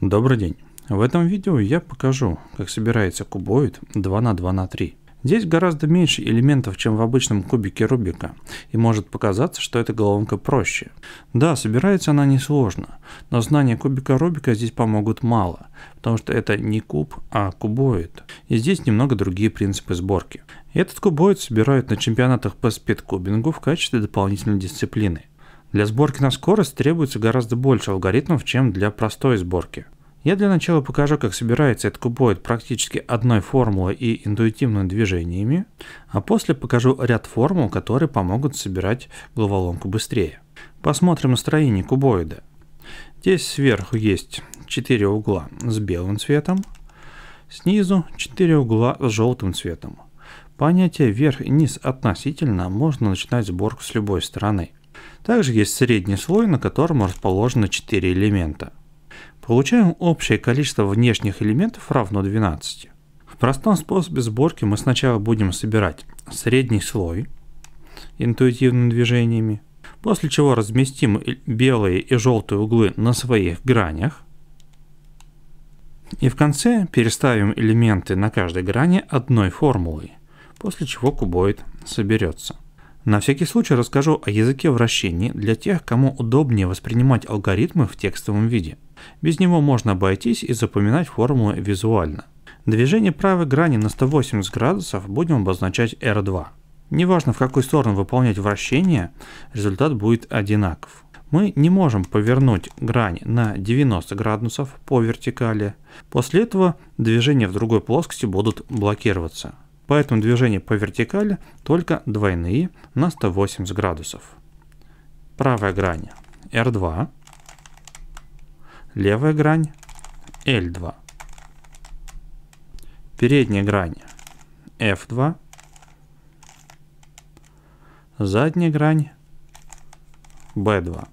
Добрый день! В этом видео я покажу, как собирается кубоид 2 на 2 на 3. Здесь гораздо меньше элементов, чем в обычном кубике Рубика, и может показаться, что эта головоломка проще. Да, собирается она несложно, но знания кубика Рубика здесь помогут мало, потому что это не куб, а кубоид. И здесь немного другие принципы сборки. Этот кубоид собирают на чемпионатах по спидкубингу в качестве дополнительной дисциплины. Для сборки на скорость требуется гораздо больше алгоритмов, чем для простой сборки. Я для начала покажу, как собирается этот кубоид практически одной формулой и интуитивными движениями, а после покажу ряд формул, которые помогут собирать головоломку быстрее. Посмотрим настроение кубоида. Здесь сверху есть 4 угла с белым цветом, снизу 4 угла с желтым цветом. Понятие верх и низ относительно можно начинать сборку с любой стороны. Также есть средний слой, на котором расположено 4 элемента. Получаем общее количество внешних элементов равно 12. В простом способе сборки мы сначала будем собирать средний слой интуитивными движениями, после чего разместим белые и желтые углы на своих гранях, и в конце переставим элементы на каждой грани одной формулой, после чего кубоид соберется. На всякий случай расскажу о языке вращений для тех, кому удобнее воспринимать алгоритмы в текстовом виде. Без него можно обойтись и запоминать формулы визуально. Движение правой грани на 180 градусов будем обозначать R2. Неважно в какую сторону выполнять вращение, результат будет одинаков. Мы не можем повернуть грань на 90 градусов по вертикали. После этого движения в другой плоскости будут блокироваться поэтому движение по вертикали только двойные на 180 градусов. Правая грань R2, левая грань L2, передняя грань F2, задняя грань B2.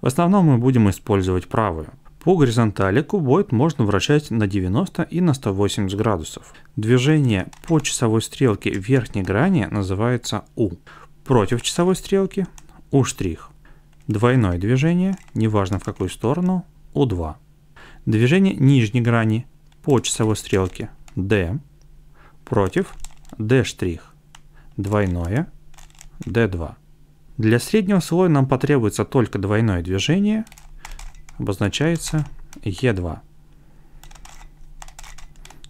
В основном мы будем использовать правую. По горизонтали кубоид можно вращать на 90 и на 180 градусов. Движение по часовой стрелке верхней грани называется U. Против часовой стрелки U'. Двойное движение, неважно в какую сторону, U2. Движение нижней грани по часовой стрелке D против D'. Двойное D2. Для среднего слоя нам потребуется только двойное движение – обозначается e 2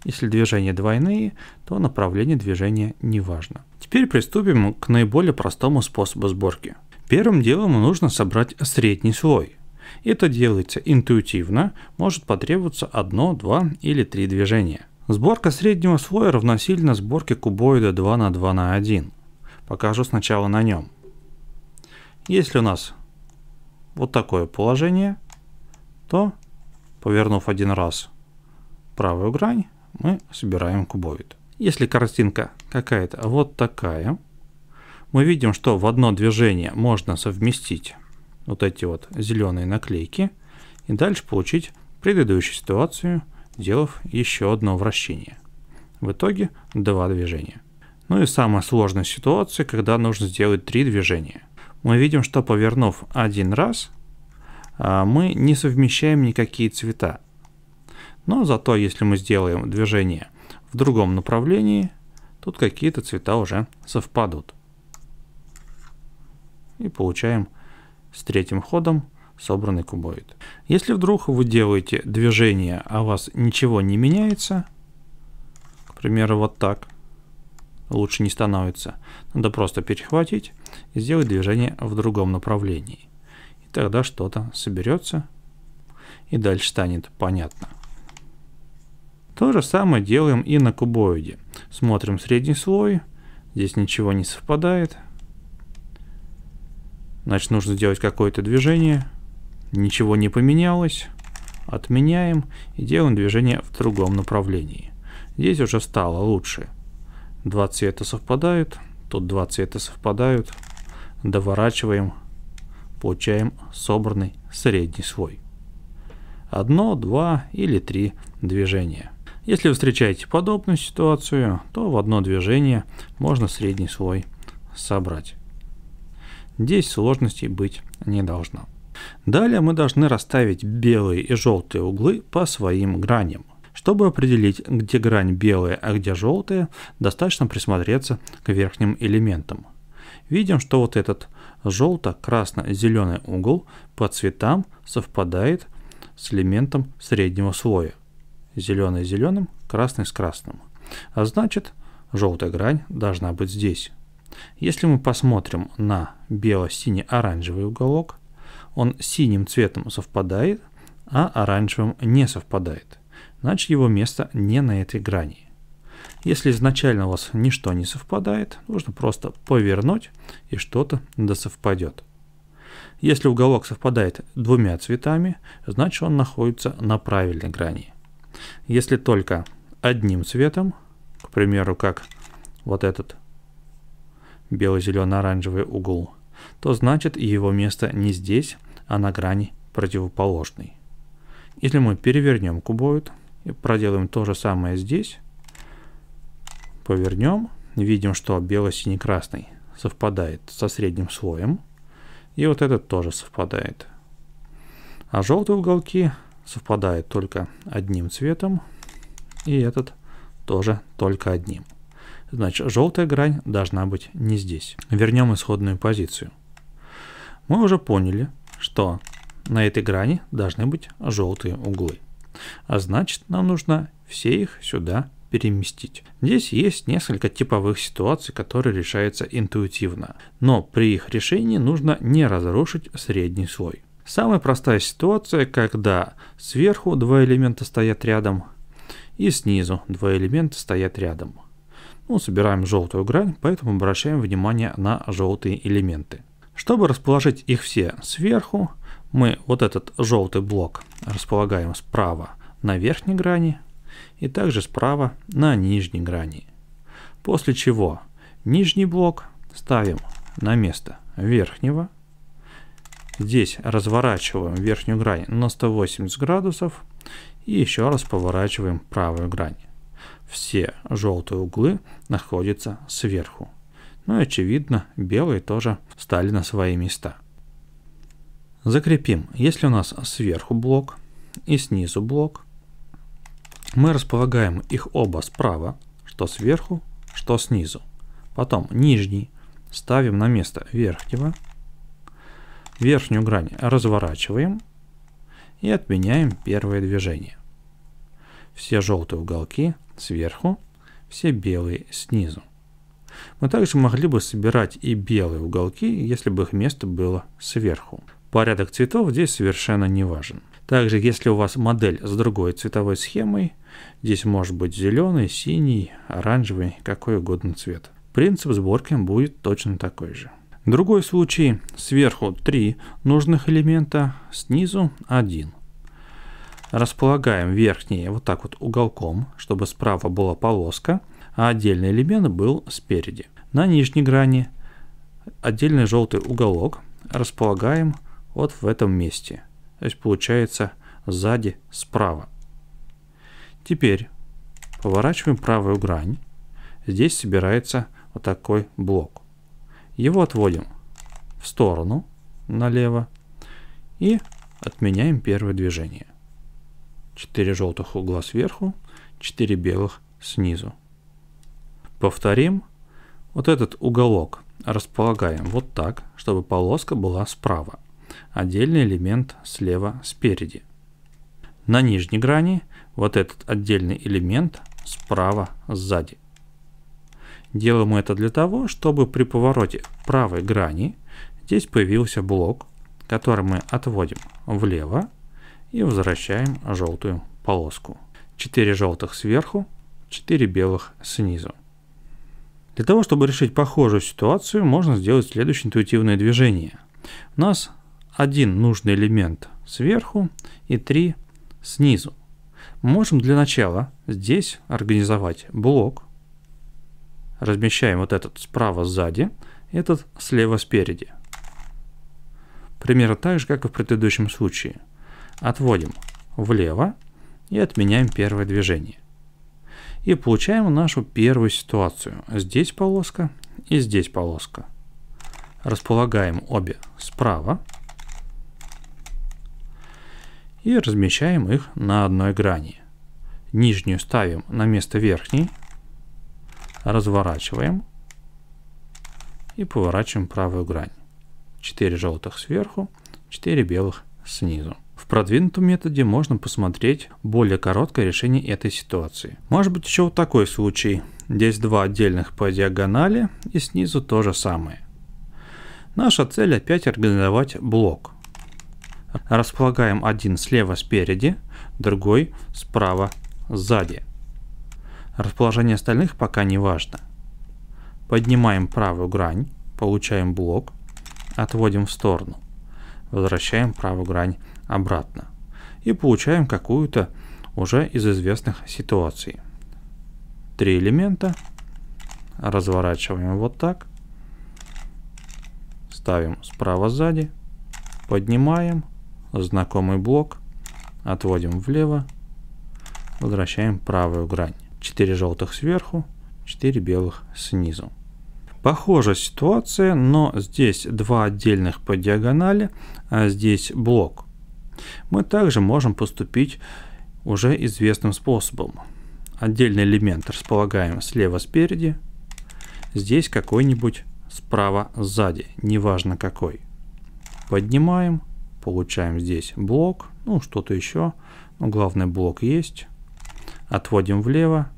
Если движения двойные, то направление движения не важно. Теперь приступим к наиболее простому способу сборки. Первым делом нужно собрать средний слой. Это делается интуитивно, может потребоваться одно, два или три движения. Сборка среднего слоя равносильна сборке кубоида 2 на 2 на 1. Покажу сначала на нем. Если у нас вот такое положение – то, повернув один раз правую грань, мы собираем кубоид. Если картинка какая-то вот такая, мы видим, что в одно движение можно совместить вот эти вот зеленые наклейки и дальше получить предыдущую ситуацию, делав еще одно вращение. В итоге два движения. Ну и самая сложная ситуация, когда нужно сделать три движения. Мы видим, что повернув один раз, а, мы не совмещаем никакие цвета. Но зато, если мы сделаем движение в другом направлении, тут какие-то цвета уже совпадут. И получаем с третьим ходом собранный кубоид. Если вдруг вы делаете движение, а у вас ничего не меняется, к примеру, вот так, лучше не становится, надо просто перехватить и сделать движение в другом направлении. Тогда что-то соберется и дальше станет понятно. То же самое делаем и на кубоиде. Смотрим средний слой, здесь ничего не совпадает. Значит, нужно сделать какое-то движение. Ничего не поменялось. Отменяем и делаем движение в другом направлении. Здесь уже стало лучше. Два цвета совпадают, тут два цвета совпадают. Доворачиваем получаем собранный средний свой. Одно, два или три движения. Если вы встречаете подобную ситуацию, то в одно движение можно средний слой собрать. Здесь сложностей быть не должно. Далее мы должны расставить белые и желтые углы по своим граням. Чтобы определить, где грань белая, а где желтая, достаточно присмотреться к верхним элементам. Видим, что вот этот Желто-красно-зеленый угол по цветам совпадает с элементом среднего слоя. Зеленый с зеленым, красный с красным. А значит, желтая грань должна быть здесь. Если мы посмотрим на бело-синий-оранжевый уголок, он синим цветом совпадает, а оранжевым не совпадает. Значит, его место не на этой грани. Если изначально у вас ничто не совпадает, нужно просто повернуть и что-то досовпадет. Если уголок совпадает двумя цветами, значит он находится на правильной грани. Если только одним цветом, к примеру, как вот этот бело-зелено-оранжевый угол, то значит его место не здесь, а на грани противоположной. Если мы перевернем кубоид и проделаем то же самое здесь, повернем, видим, что бело-синий-красный совпадает со средним слоем, и вот этот тоже совпадает. А желтые уголки совпадают только одним цветом, и этот тоже только одним. Значит, желтая грань должна быть не здесь. Вернем исходную позицию. Мы уже поняли, что на этой грани должны быть желтые углы. А значит, нам нужно все их сюда переместить. Здесь есть несколько типовых ситуаций, которые решаются интуитивно, но при их решении нужно не разрушить средний слой. Самая простая ситуация, когда сверху два элемента стоят рядом и снизу два элемента стоят рядом. Ну, собираем желтую грань, поэтому обращаем внимание на желтые элементы. Чтобы расположить их все сверху, мы вот этот желтый блок располагаем справа на верхней грани, и также справа на нижней грани. После чего нижний блок ставим на место верхнего. Здесь разворачиваем верхнюю грань на 180 градусов и еще раз поворачиваем правую грань. Все желтые углы находятся сверху. Ну и очевидно, белые тоже встали на свои места. Закрепим, если у нас сверху блок и снизу блок, мы располагаем их оба справа, что сверху, что снизу. Потом нижний ставим на место верхнего. Верхнюю грань разворачиваем и отменяем первое движение. Все желтые уголки сверху, все белые снизу. Мы также могли бы собирать и белые уголки, если бы их место было сверху. Порядок цветов здесь совершенно не важен. Также, если у вас модель с другой цветовой схемой, здесь может быть зеленый, синий, оранжевый, какой угодно цвет. Принцип сборки будет точно такой же. Другой случай, сверху три нужных элемента, снизу один. Располагаем верхние вот так вот уголком, чтобы справа была полоска, а отдельный элемент был спереди. На нижней грани отдельный желтый уголок располагаем вот в этом месте – то есть получается сзади справа. Теперь поворачиваем правую грань. Здесь собирается вот такой блок. Его отводим в сторону налево и отменяем первое движение. 4 желтых угла сверху, 4 белых снизу. Повторим. Вот этот уголок располагаем вот так, чтобы полоска была справа отдельный элемент слева спереди. На нижней грани вот этот отдельный элемент справа сзади. Делаем это для того, чтобы при повороте правой грани здесь появился блок, который мы отводим влево и возвращаем желтую полоску. 4 желтых сверху, 4 белых снизу. Для того, чтобы решить похожую ситуацию, можно сделать следующее интуитивное движение. У нас один нужный элемент сверху и три снизу. Можем для начала здесь организовать блок. Размещаем вот этот справа сзади, этот слева спереди. Примерно так же, как и в предыдущем случае. Отводим влево и отменяем первое движение. И получаем нашу первую ситуацию. Здесь полоска и здесь полоска. Располагаем обе справа. Справа и размещаем их на одной грани. Нижнюю ставим на место верхней, разворачиваем и поворачиваем правую грань. 4 желтых сверху, 4 белых снизу. В продвинутом методе можно посмотреть более короткое решение этой ситуации. Может быть еще вот такой случай. Здесь два отдельных по диагонали и снизу то же самое. Наша цель опять организовать блок – Располагаем один слева спереди, другой справа сзади. Расположение остальных пока не важно. Поднимаем правую грань, получаем блок, отводим в сторону. Возвращаем правую грань обратно. И получаем какую-то уже из известных ситуаций. Три элемента. Разворачиваем вот так. Ставим справа сзади. Поднимаем знакомый блок, отводим влево, возвращаем правую грань. 4 желтых сверху, 4 белых снизу. Похожая ситуация, но здесь два отдельных по диагонали, а здесь блок. Мы также можем поступить уже известным способом. Отдельный элемент располагаем слева спереди, здесь какой-нибудь справа сзади, неважно какой. Поднимаем, Получаем здесь блок, ну что-то еще. но ну, главный блок есть. Отводим влево,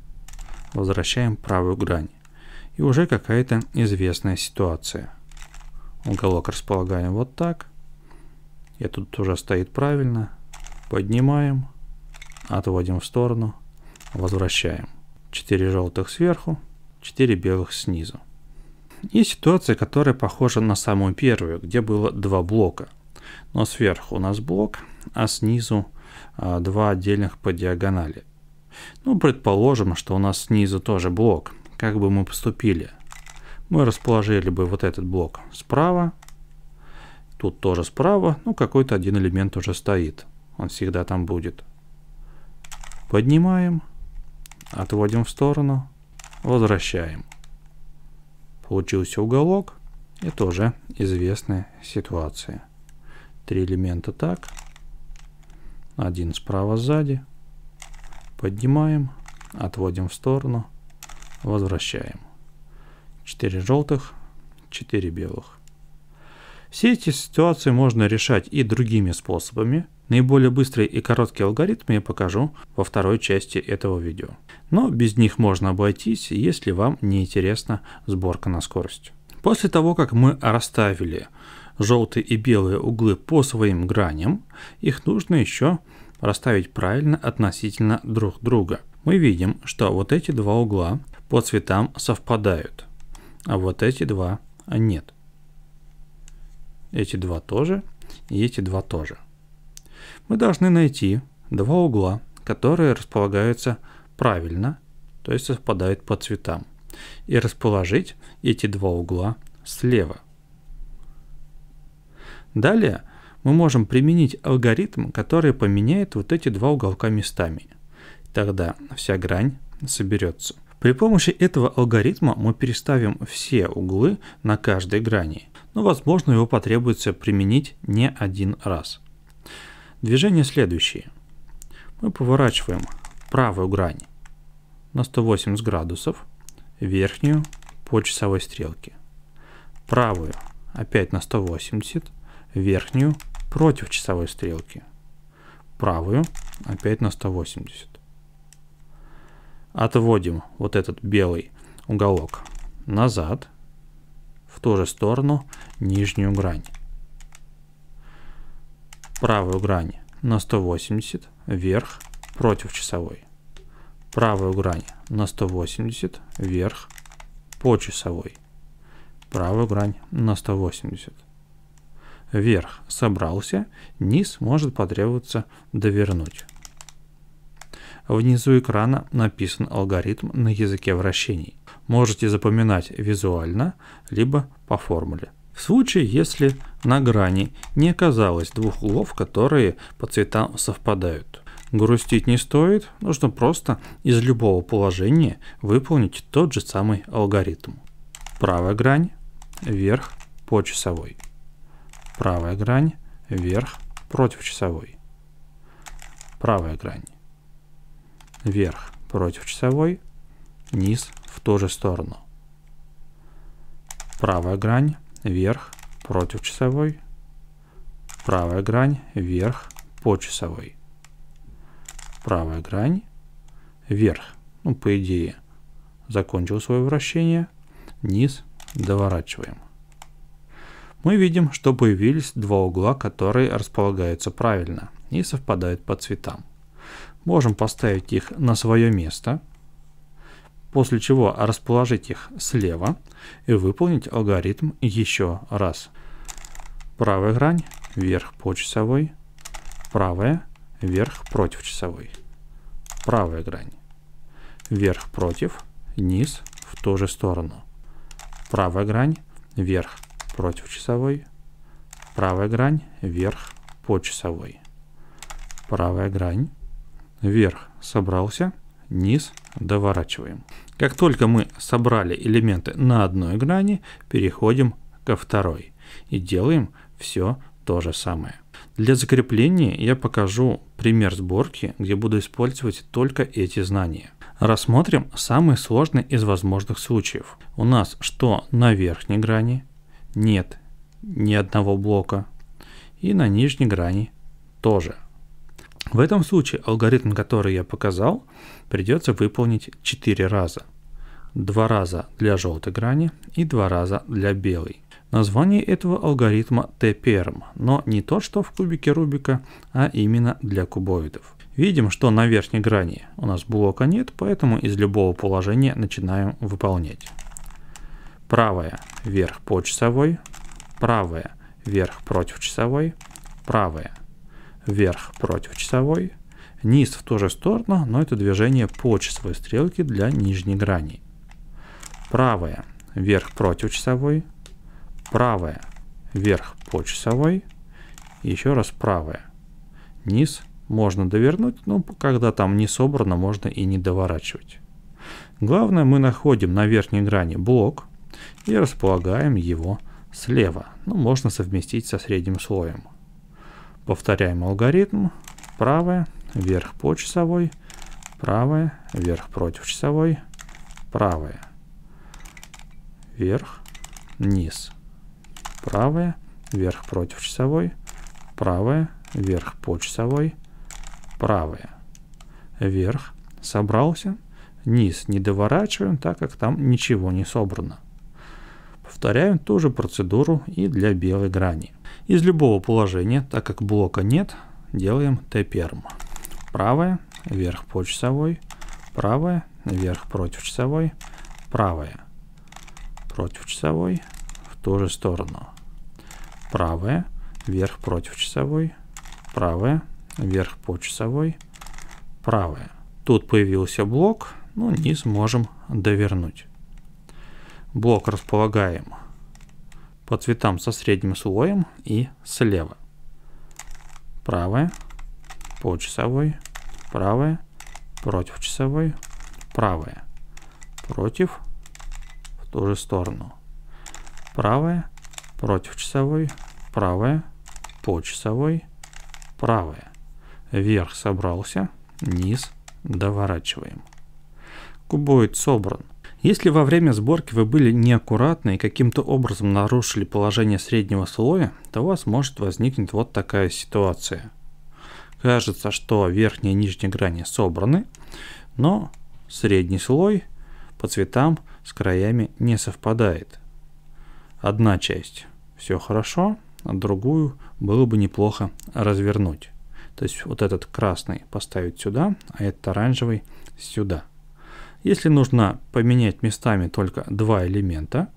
возвращаем правую грань. И уже какая-то известная ситуация. Уголок располагаем вот так. И тут тоже стоит правильно. Поднимаем, отводим в сторону, возвращаем. 4 желтых сверху, 4 белых снизу. И ситуация, которая похожа на самую первую, где было два блока – но сверху у нас блок, а снизу а, два отдельных по диагонали. Ну, предположим, что у нас снизу тоже блок. Как бы мы поступили? Мы расположили бы вот этот блок справа, тут тоже справа, ну, какой-то один элемент уже стоит. Он всегда там будет. Поднимаем, отводим в сторону, возвращаем. Получился уголок. Это уже известная ситуация. Три элемента так. Один справа сзади. Поднимаем. Отводим в сторону. Возвращаем. 4 желтых, 4 белых. Все эти ситуации можно решать и другими способами. Наиболее быстрые и короткие алгоритмы я покажу во второй части этого видео. Но без них можно обойтись, если вам не интересна сборка на скорость. После того, как мы расставили желтые и белые углы по своим граням, их нужно еще расставить правильно относительно друг друга. Мы видим, что вот эти два угла по цветам совпадают, а вот эти два нет. Эти два тоже и эти два тоже. Мы должны найти два угла, которые располагаются правильно, то есть совпадают по цветам, и расположить эти два угла слева – Далее мы можем применить алгоритм, который поменяет вот эти два уголка местами. Тогда вся грань соберется. При помощи этого алгоритма мы переставим все углы на каждой грани, но возможно его потребуется применить не один раз. Движение следующее. Мы поворачиваем правую грань на 180 градусов, верхнюю по часовой стрелке, правую опять на 180 верхнюю против часовой стрелки, правую опять на 180. Отводим вот этот белый уголок назад, в ту же сторону нижнюю грань. Правую грань на 180, вверх против часовой. Правую грань на 180, вверх по часовой. Правую грань на 180 верх собрался, низ может потребоваться довернуть. Внизу экрана написан алгоритм на языке вращений. Можете запоминать визуально, либо по формуле. В случае, если на грани не оказалось двух углов, которые по цветам совпадают. Грустить не стоит, нужно просто из любого положения выполнить тот же самый алгоритм. Правая грань, вверх по часовой правая грань, вверх, против часовой. Правая грань, вверх, против часовой, низ, в ту же сторону. Правая грань, вверх, против часовой. Правая грань, вверх, по часовой. Правая грань, вверх, ну, по идее, закончил свое вращение, низ, доворачиваем мы видим, что появились два угла, которые располагаются правильно и совпадают по цветам. Можем поставить их на свое место, после чего расположить их слева и выполнить алгоритм еще раз. Правая грань вверх по часовой, правая вверх против часовой, правая грань вверх против, низ в ту же сторону, правая грань вверх против часовой, правая грань вверх по часовой. Правая грань вверх собрался, низ доворачиваем. Как только мы собрали элементы на одной грани, переходим ко второй и делаем все то же самое. Для закрепления я покажу пример сборки, где буду использовать только эти знания. Рассмотрим самый сложный из возможных случаев. У нас что на верхней грани, нет ни одного блока. И на нижней грани тоже. В этом случае алгоритм, который я показал, придется выполнить 4 раза. Два раза для желтой грани и два раза для белой. Название этого алгоритма t Perm, но не тот, что в кубике Рубика, а именно для кубоидов. Видим, что на верхней грани у нас блока нет, поэтому из любого положения начинаем выполнять правая вверх по часовой, правая вверх против часовой, правая вверх против часовой, низ в ту же сторону, но это движение по часовой стрелке для нижней грани. Правая вверх против часовой, правая вверх по часовой, еще раз правая. Низ можно довернуть, но когда там не собрано, можно и не доворачивать. Главное, мы находим на верхней грани блок, и располагаем его слева. Ну, можно совместить со средним слоем. Повторяем алгоритм. Правая, вверх по часовой, правая, вверх против часовой, правая, вверх, низ, правая, вверх против часовой, правая, вверх по часовой, правая, вверх, собрался, низ не доворачиваем, так как там ничего не собрано. Повторяем ту же процедуру и для белой грани. Из любого положения, так как блока нет, делаем T-перм. Правая, вверх по часовой, правая, вверх против часовой, правая, против часовой, в ту же сторону. Правая, вверх против часовой, правая, вверх по часовой, правая. Тут появился блок, но ну, низ можем довернуть. Блок располагаем по цветам со средним слоем и слева. Правая, по часовой, правая, против часовой, правая, против, в ту же сторону. Правая, против часовой, правая, по часовой, правая. Вверх собрался, низ доворачиваем. Кубоид собран. Если во время сборки вы были неаккуратны и каким-то образом нарушили положение среднего слоя, то у вас может возникнуть вот такая ситуация. Кажется, что верхние и нижние грани собраны, но средний слой по цветам с краями не совпадает. Одна часть все хорошо, а другую было бы неплохо развернуть. То есть вот этот красный поставить сюда, а этот оранжевый сюда. Если нужно поменять местами только два элемента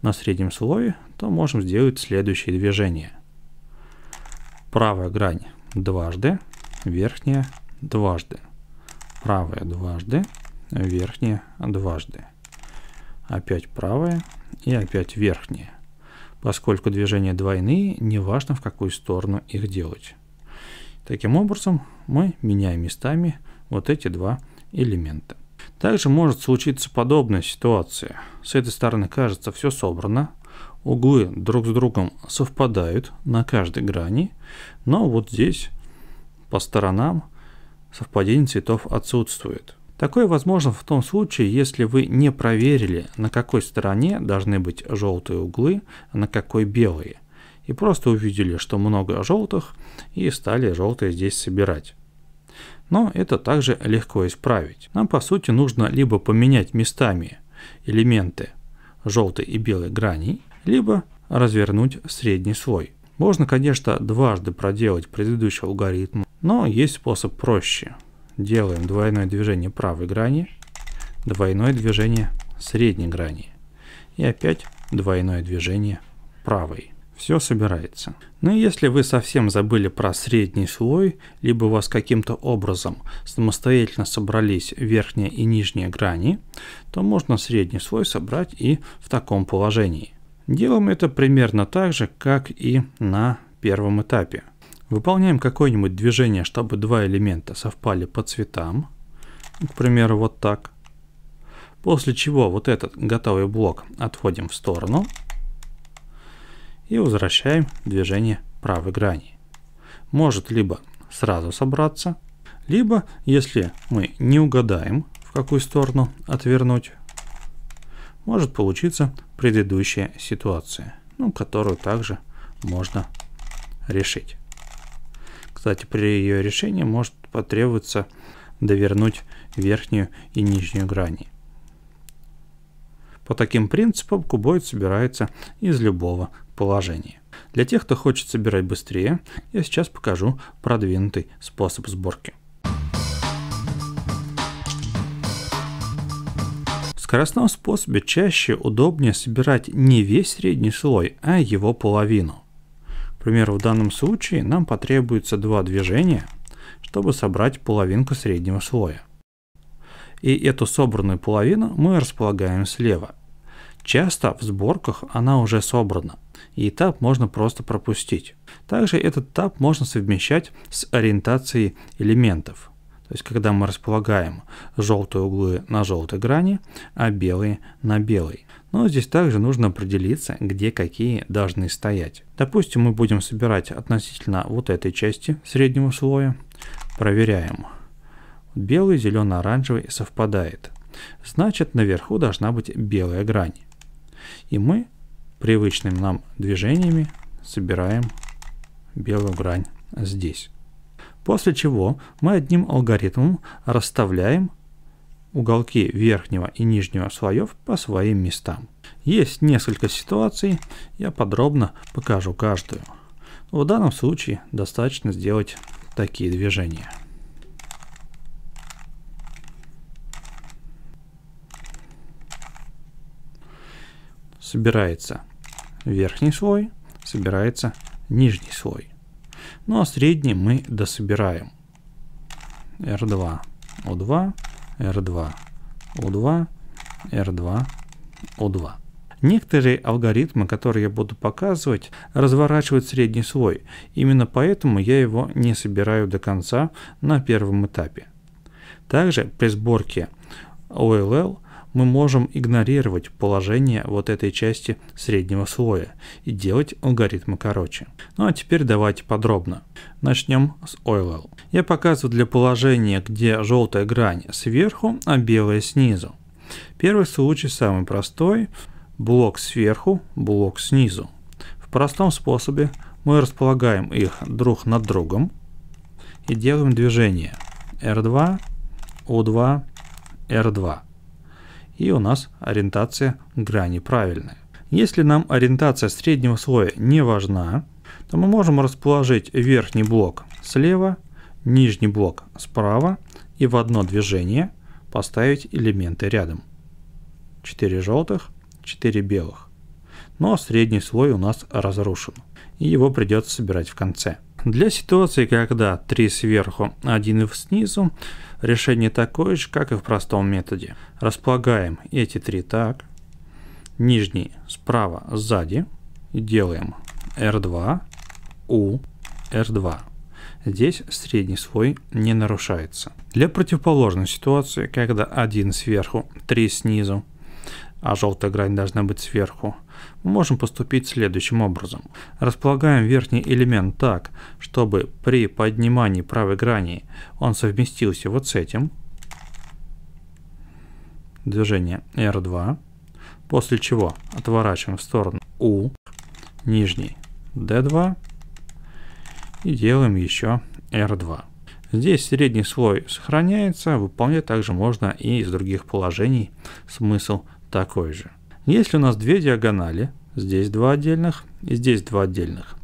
на среднем слое, то можем сделать следующее движение. Правая грань дважды, верхняя дважды. Правая дважды, верхняя дважды. Опять правая и опять верхняя. Поскольку движения двойные, не важно в какую сторону их делать. Таким образом мы меняем местами вот эти два элемента. Также может случиться подобная ситуация. С этой стороны кажется все собрано, углы друг с другом совпадают на каждой грани, но вот здесь по сторонам совпадение цветов отсутствует. Такое возможно в том случае, если вы не проверили, на какой стороне должны быть желтые углы, а на какой белые. И просто увидели, что много желтых, и стали желтые здесь собирать. Но это также легко исправить. Нам по сути нужно либо поменять местами элементы желтой и белой граней, либо развернуть средний слой. Можно, конечно, дважды проделать предыдущий алгоритм, но есть способ проще. Делаем двойное движение правой грани, двойное движение средней грани и опять двойное движение правой. Все собирается. Но ну если вы совсем забыли про средний слой, либо у вас каким-то образом самостоятельно собрались верхняя и нижняя грани, то можно средний слой собрать и в таком положении. Делаем это примерно так же, как и на первом этапе. Выполняем какое-нибудь движение, чтобы два элемента совпали по цветам. К примеру, вот так. После чего вот этот готовый блок отводим в сторону – и возвращаем движение правой грани. Может либо сразу собраться, либо, если мы не угадаем, в какую сторону отвернуть, может получиться предыдущая ситуация, ну, которую также можно решить. Кстати, при ее решении может потребоваться довернуть верхнюю и нижнюю грани. По таким принципам кубоид собирается из любого положения. Для тех, кто хочет собирать быстрее, я сейчас покажу продвинутый способ сборки. В скоростном способе чаще удобнее собирать не весь средний слой, а его половину. К примеру, в данном случае нам потребуется два движения, чтобы собрать половинку среднего слоя и эту собранную половину мы располагаем слева. Часто в сборках она уже собрана, и этап можно просто пропустить. Также этот этап можно совмещать с ориентацией элементов. То есть, когда мы располагаем желтые углы на желтой грани, а белые на белой. Но здесь также нужно определиться, где какие должны стоять. Допустим, мы будем собирать относительно вот этой части среднего слоя. Проверяем. Белый, зеленый, оранжевый совпадает. Значит, наверху должна быть белая грань. И мы привычными нам движениями собираем белую грань здесь. После чего мы одним алгоритмом расставляем уголки верхнего и нижнего слоев по своим местам. Есть несколько ситуаций, я подробно покажу каждую. В данном случае достаточно сделать такие движения. собирается верхний слой, собирается нижний слой. Ну а средний мы дособираем. R2, O2, R2, O2, R2, O2. Некоторые алгоритмы, которые я буду показывать, разворачивают средний слой. Именно поэтому я его не собираю до конца на первом этапе. Также при сборке OLL мы можем игнорировать положение вот этой части среднего слоя и делать алгоритмы короче. Ну а теперь давайте подробно. Начнем с OLL. Я показываю для положения, где желтая грань сверху, а белая снизу. Первый случай самый простой. Блок сверху, блок снизу. В простом способе мы располагаем их друг над другом и делаем движение R2, u 2 R2 и у нас ориентация грани правильная. Если нам ориентация среднего слоя не важна, то мы можем расположить верхний блок слева, нижний блок справа и в одно движение поставить элементы рядом. 4 желтых, 4 белых. Но средний слой у нас разрушен, и его придется собирать в конце. Для ситуации, когда 3 сверху, 1 снизу, Решение такое же, как и в простом методе. Располагаем эти три так. Нижний справа сзади. И делаем R2, U, R2. Здесь средний слой не нарушается. Для противоположной ситуации, когда один сверху, три снизу, а желтая грань должна быть сверху, можем поступить следующим образом. Располагаем верхний элемент так, чтобы при поднимании правой грани он совместился вот с этим. Движение R2. После чего отворачиваем в сторону U, нижний D2 и делаем еще R2. Здесь средний слой сохраняется, выполнять также можно и из других положений, смысл такой же. Если у нас две диагонали, здесь два отдельных и здесь два отдельных,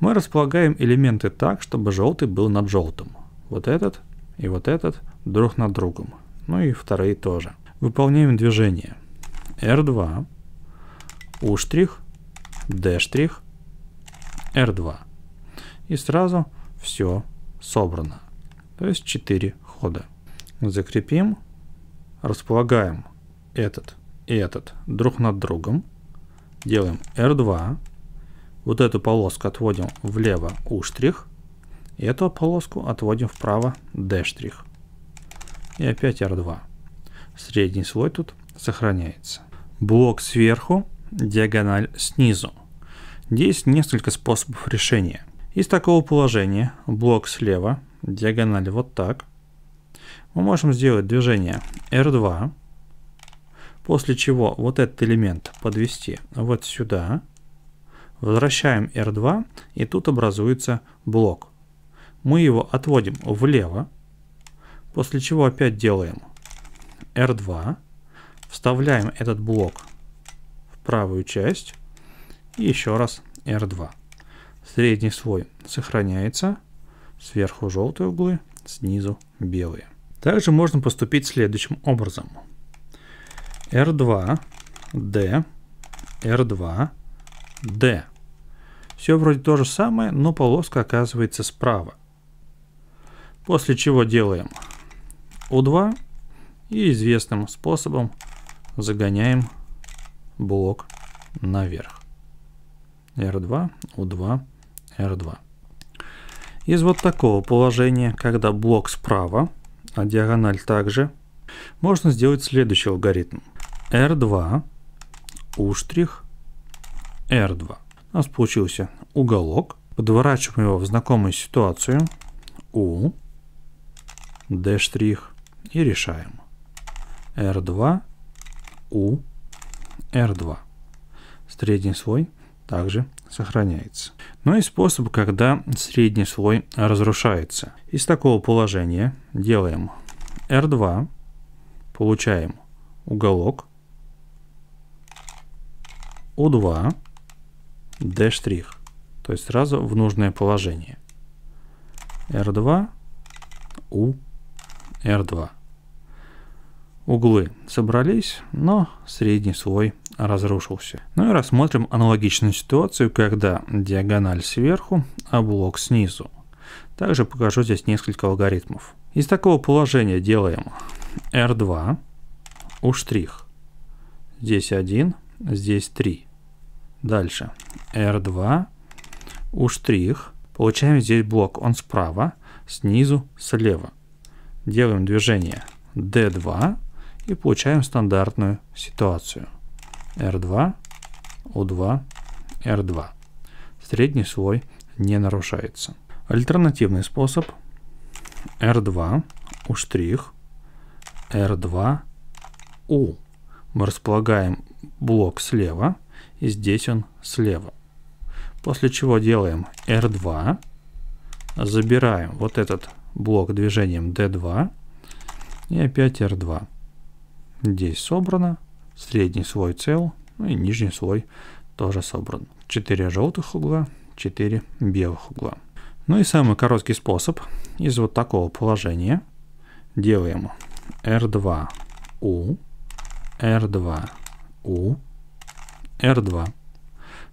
мы располагаем элементы так, чтобы желтый был над желтым. Вот этот и вот этот друг над другом. Ну и вторые тоже. Выполняем движение. R2, U', D', R2. И сразу все собрано. То есть 4 хода. Закрепим. Располагаем этот и этот друг над другом. Делаем R2. Вот эту полоску отводим влево U'. И эту полоску отводим вправо D'. И опять R2. Средний слой тут сохраняется. Блок сверху, диагональ снизу. Здесь несколько способов решения. Из такого положения блок слева, диагональ вот так, мы можем сделать движение R2, После чего вот этот элемент подвести вот сюда. Возвращаем R2, и тут образуется блок. Мы его отводим влево, после чего опять делаем R2, вставляем этот блок в правую часть, и еще раз R2. Средний слой сохраняется, сверху желтые углы, снизу белые. Также можно поступить следующим образом. R2, D, R2, D. Все вроде то же самое, но полоска оказывается справа. После чего делаем U2 и известным способом загоняем блок наверх. R2, U2, R2. Из вот такого положения, когда блок справа, а диагональ также, можно сделать следующий алгоритм. R2, U', R2. У нас получился уголок. Подворачиваем его в знакомую ситуацию. U, D' штрих и решаем. R2, U, R2. Средний слой также сохраняется. Но ну и способ, когда средний слой разрушается. Из такого положения делаем R2, получаем уголок, U2, D', то есть сразу в нужное положение. R2, U, R2. Углы собрались, но средний слой разрушился. Ну и рассмотрим аналогичную ситуацию, когда диагональ сверху, а блок снизу. Также покажу здесь несколько алгоритмов. Из такого положения делаем R2, U', здесь 1, здесь 3. Дальше. R2. У штрих. Получаем здесь блок. Он справа, снизу, слева. Делаем движение D2 и получаем стандартную ситуацию. R2, U2, R2. Средний слой не нарушается. Альтернативный способ. R2, У штрих, R2, у Мы располагаем блок слева, и здесь он слева. После чего делаем R2, забираем вот этот блок движением D2 и опять R2. Здесь собрано, средний слой цел, ну и нижний слой тоже собран. 4 желтых угла, 4 белых угла. Ну и самый короткий способ из вот такого положения делаем R2U, R2U, R2.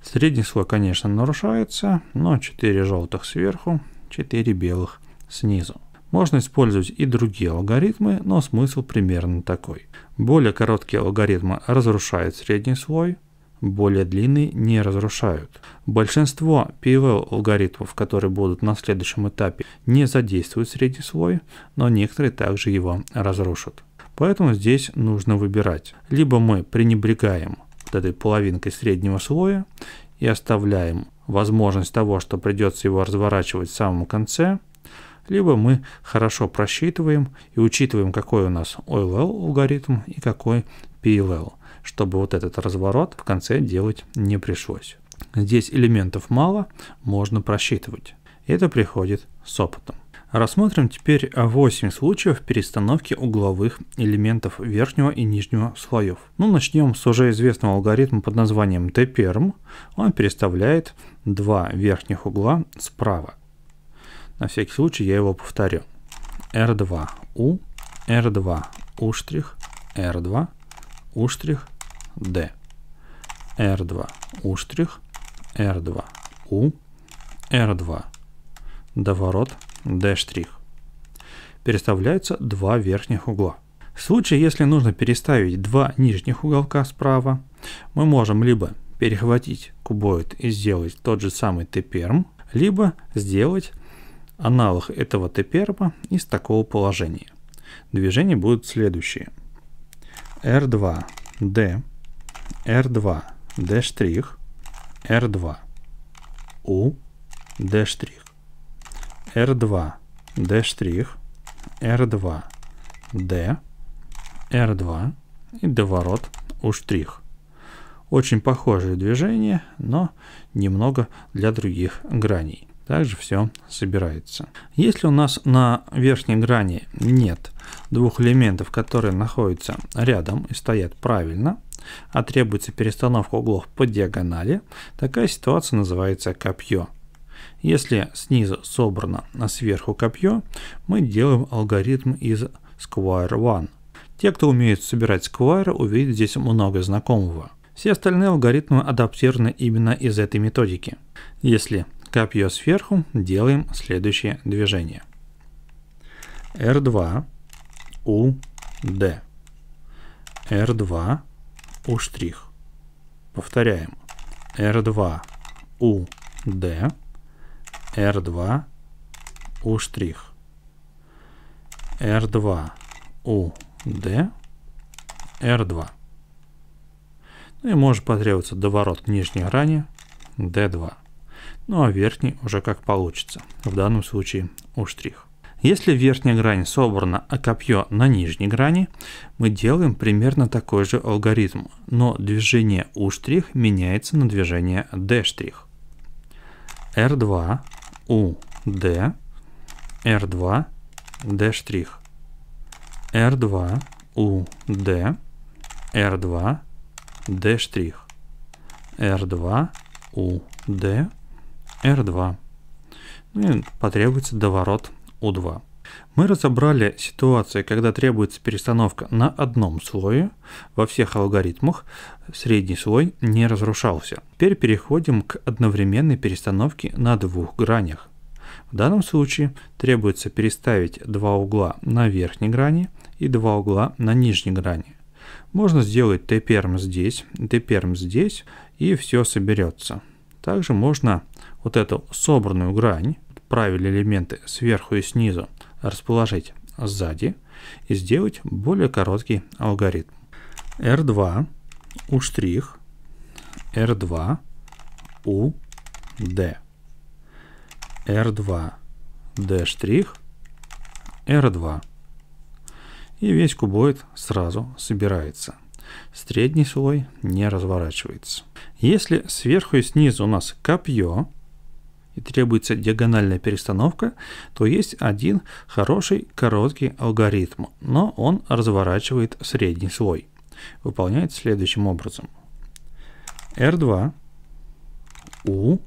Средний слой, конечно, нарушается, но 4 желтых сверху, 4 белых снизу. Можно использовать и другие алгоритмы, но смысл примерно такой. Более короткие алгоритмы разрушают средний слой, более длинные не разрушают. Большинство PVL алгоритмов, которые будут на следующем этапе, не задействуют средний слой, но некоторые также его разрушат. Поэтому здесь нужно выбирать. Либо мы пренебрегаем вот этой половинкой среднего слоя и оставляем возможность того, что придется его разворачивать в самом конце, либо мы хорошо просчитываем и учитываем, какой у нас OLL алгоритм и какой PLL, чтобы вот этот разворот в конце делать не пришлось. Здесь элементов мало, можно просчитывать. Это приходит с опытом. Рассмотрим теперь 8 случаев перестановки угловых элементов верхнего и нижнего слоев. Ну, начнем с уже известного алгоритма под названием T-перм. Он переставляет два верхних угла справа. На всякий случай я его повторю. R2, U, R2, U', R2, U', D. R2, U', R2, U, R2, доворот D'. Переставляются два верхних угла. В случае, если нужно переставить два нижних уголка справа, мы можем либо перехватить кубоид и сделать тот же самый т либо сделать аналог этого т из такого положения. Движения будут следующие. R2, D, R2, D', R2, U, D'. R2, D', R2, D, R2 и доворот у штрих. Очень похожие движения, но немного для других граней. Также все собирается. Если у нас на верхней грани нет двух элементов, которые находятся рядом и стоят правильно, а требуется перестановка углов по диагонали, такая ситуация называется копье. Если снизу собрано, а сверху копье, мы делаем алгоритм из Square One. Те, кто умеет собирать Square, увидят здесь много знакомого. Все остальные алгоритмы адаптированы именно из этой методики. Если копье сверху, делаем следующее движение. R2, U, D. R2, U'. Повторяем. R2, U, D. R2 U', R2 U D R2. Ну и может потребоваться доворот нижней грани D2. Ну а верхний уже как получится, в данном случае у штрих Если верхняя грань собрана, а копье на нижней грани, мы делаем примерно такой же алгоритм, но движение у штрих меняется на движение D'. штрих R2 U, D, R2, D', R2, U, D, R2, D', R2, U, R2. Ну и потребуется доворот U2. Мы разобрали ситуации, когда требуется перестановка на одном слое. Во всех алгоритмах средний слой не разрушался. Теперь переходим к одновременной перестановке на двух гранях. В данном случае требуется переставить два угла на верхней грани и два угла на нижней грани. Можно сделать T перм здесь, T перм здесь, и все соберется. Также можно вот эту собранную грань, правили элементы сверху и снизу, расположить сзади и сделать более короткий алгоритм. R2 U' R2 U D R2 D' штрих R2 и весь кубоид сразу собирается. Средний слой не разворачивается. Если сверху и снизу у нас копье, и требуется диагональная перестановка, то есть один хороший короткий алгоритм, но он разворачивает средний слой. Выполняется следующим образом. R2 U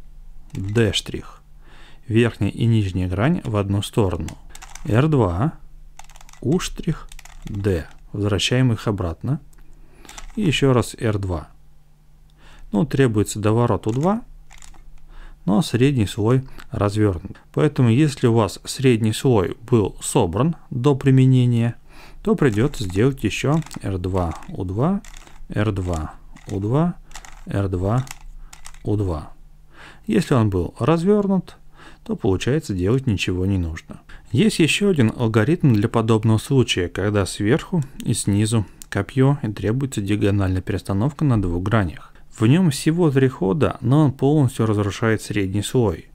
D'. Верхняя и нижняя грань в одну сторону. R2 U' D. Возвращаем их обратно. И еще раз R2. Ну, требуется доворот U2 но средний слой развернут. Поэтому если у вас средний слой был собран до применения, то придется сделать еще R2, U2, R2, U2, R2, U2. Если он был развернут, то получается делать ничего не нужно. Есть еще один алгоритм для подобного случая, когда сверху и снизу копье и требуется диагональная перестановка на двух гранях. В нем всего три хода, но он полностью разрушает средний слой.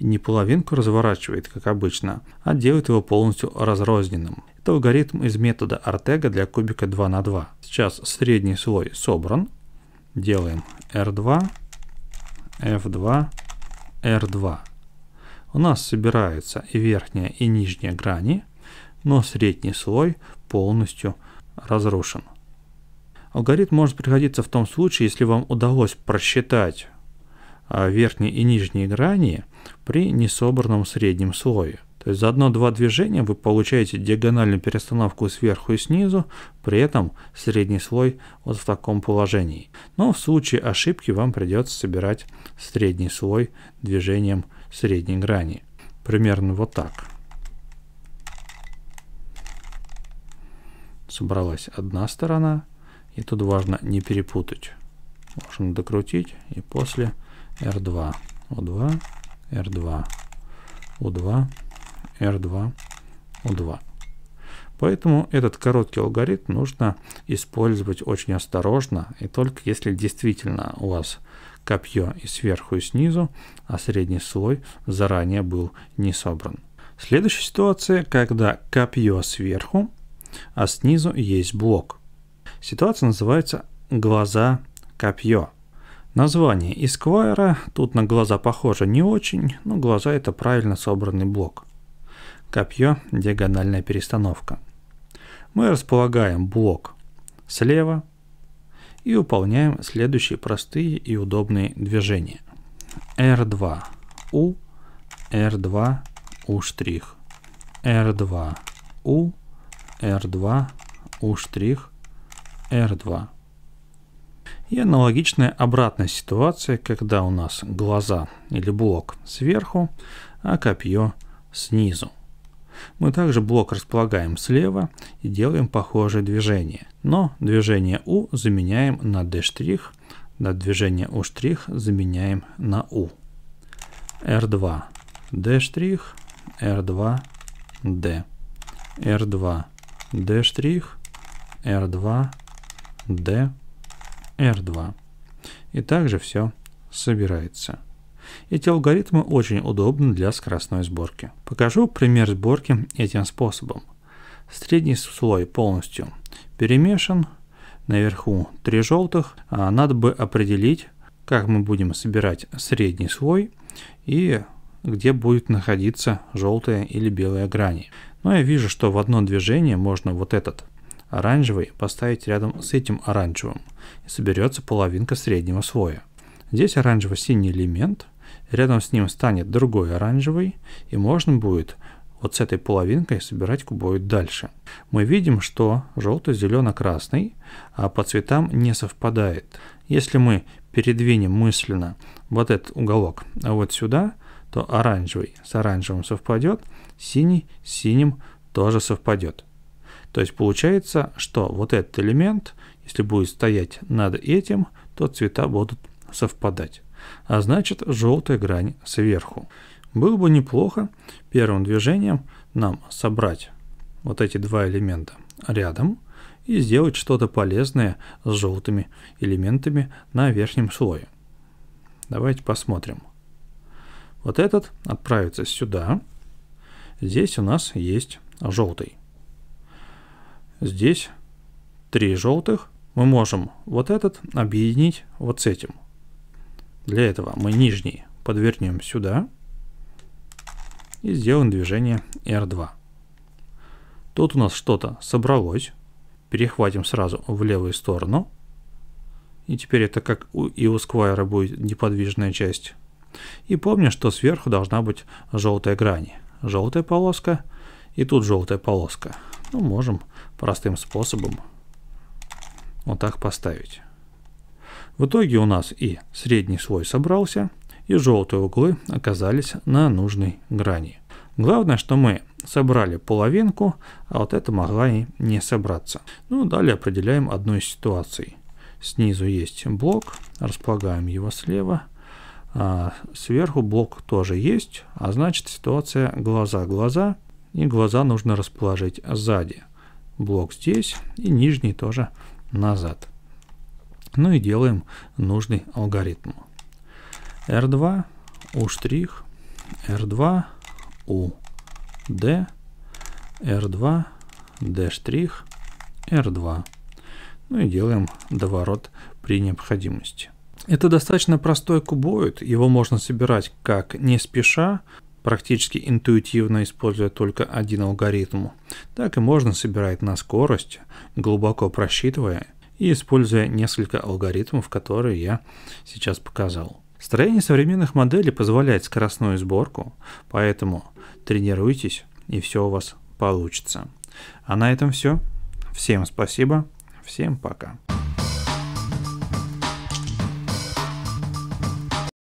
Не половинку разворачивает, как обычно, а делает его полностью разрозненным. Это алгоритм из метода Артега для кубика 2 на 2. Сейчас средний слой собран. Делаем R2, F2, R2. У нас собираются и верхняя, и нижняя грани, но средний слой полностью разрушен. Алгоритм может пригодиться в том случае, если вам удалось просчитать а, верхние и нижние грани при несобранном среднем слое. То есть за одно-два движения вы получаете диагональную перестановку сверху и снизу, при этом средний слой вот в таком положении. Но в случае ошибки вам придется собирать средний слой движением средней грани. Примерно вот так. Собралась одна сторона, и тут важно не перепутать. Можно докрутить и после R2. U2, R2, U2, R2, U2. Поэтому этот короткий алгоритм нужно использовать очень осторожно. И только если действительно у вас копье и сверху, и снизу, а средний слой заранее был не собран. Следующая ситуация, когда копье сверху, а снизу есть блок. Ситуация называется «Глаза копье». Название из тут на глаза похоже не очень, но глаза это правильно собранный блок. Копье – диагональная перестановка. Мы располагаем блок слева и выполняем следующие простые и удобные движения. R2 U, R2 U', штрих R2 U, R2 U', штрих R2. И аналогичная обратная ситуация, когда у нас глаза или блок сверху, а копье снизу. Мы также блок располагаем слева и делаем похожее движение, но движение U заменяем на D', на движение U' заменяем на U. R2 D', R2 D, R2 D', R2 D, R2. И также все собирается. Эти алгоритмы очень удобны для скоростной сборки. Покажу пример сборки этим способом. Средний слой полностью перемешан, наверху три желтых. А надо бы определить, как мы будем собирать средний слой и где будет находиться желтая или белая грани. Но я вижу, что в одно движение можно вот этот Оранжевый поставить рядом с этим оранжевым, и соберется половинка среднего слоя. Здесь оранжево-синий элемент, рядом с ним станет другой оранжевый, и можно будет вот с этой половинкой собирать кубоид дальше. Мы видим, что желтый, зелено, красный а по цветам не совпадает. Если мы передвинем мысленно вот этот уголок вот сюда, то оранжевый с оранжевым совпадет, синий с синим тоже совпадет. То есть получается, что вот этот элемент, если будет стоять над этим, то цвета будут совпадать. А значит, желтая грань сверху. Было бы неплохо первым движением нам собрать вот эти два элемента рядом и сделать что-то полезное с желтыми элементами на верхнем слое. Давайте посмотрим. Вот этот отправится сюда. Здесь у нас есть желтый здесь три желтых, мы можем вот этот объединить вот с этим. Для этого мы нижний подвернем сюда и сделаем движение R2. Тут у нас что-то собралось. Перехватим сразу в левую сторону. И теперь это как у, и у сквайра будет неподвижная часть. И помню, что сверху должна быть желтая грань. Желтая полоска и тут желтая полоска. Ну, можем простым способом вот так поставить. В итоге у нас и средний слой собрался, и желтые углы оказались на нужной грани. Главное, что мы собрали половинку, а вот это могла и не собраться. Ну, далее определяем одну из ситуаций. Снизу есть блок, располагаем его слева. А сверху блок тоже есть, а значит ситуация глаза-глаза, и глаза нужно расположить сзади блок здесь и нижний тоже назад. Ну и делаем нужный алгоритм. R2, U', R2, U, D, R2, D', R2. Ну и делаем доворот при необходимости. Это достаточно простой кубоид, его можно собирать как не спеша, практически интуитивно используя только один алгоритм, так и можно собирать на скорость, глубоко просчитывая и используя несколько алгоритмов, которые я сейчас показал. Строение современных моделей позволяет скоростную сборку, поэтому тренируйтесь и все у вас получится. А на этом все. Всем спасибо, всем пока.